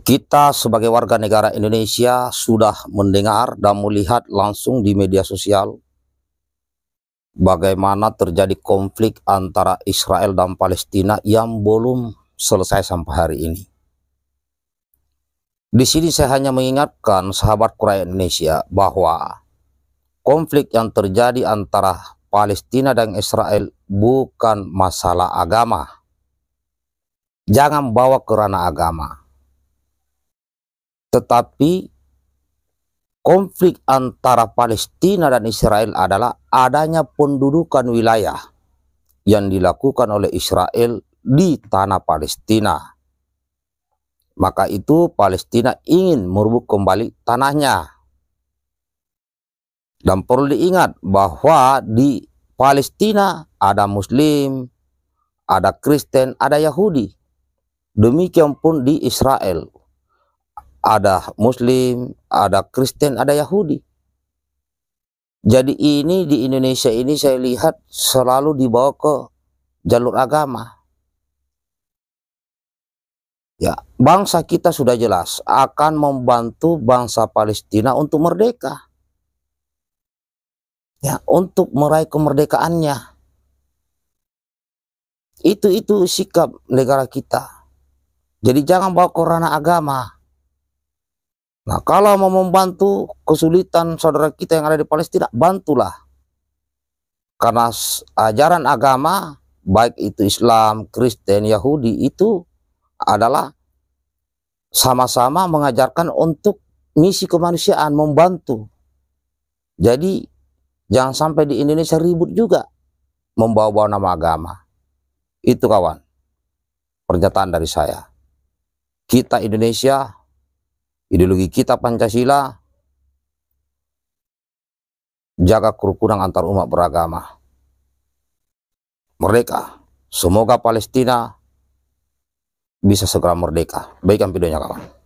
kita sebagai warga negara Indonesia sudah mendengar dan melihat langsung di media sosial bagaimana terjadi konflik antara Israel dan Palestina yang belum selesai sampai hari ini. Di sini saya hanya mengingatkan sahabat Korea Indonesia bahwa konflik yang terjadi antara Palestina dan Israel bukan masalah agama. Jangan bawa kerana agama tetapi konflik antara Palestina dan Israel adalah adanya pendudukan wilayah yang dilakukan oleh Israel di tanah Palestina. Maka itu Palestina ingin merubuk kembali tanahnya. Dan perlu diingat bahwa di Palestina ada Muslim, ada Kristen, ada Yahudi. Demikian pun di Israel. Ada Muslim, ada Kristen, ada Yahudi. Jadi ini di Indonesia ini saya lihat selalu dibawa ke jalur agama. Ya, bangsa kita sudah jelas akan membantu bangsa Palestina untuk merdeka. Ya, untuk meraih kemerdekaannya. Itu itu sikap negara kita. Jadi jangan bawa ke ranah agama. Nah, kalau mau membantu kesulitan saudara kita yang ada di Palestina, bantulah. Karena ajaran agama, baik itu Islam, Kristen, Yahudi, itu adalah sama-sama mengajarkan untuk misi kemanusiaan, membantu. Jadi, jangan sampai di Indonesia ribut juga membawa-bawa nama agama. Itu kawan, pernyataan dari saya. Kita Indonesia ideologi kita Pancasila jaga kerukunan antar umat beragama merdeka semoga Palestina bisa segera merdeka baikkan videonya kawan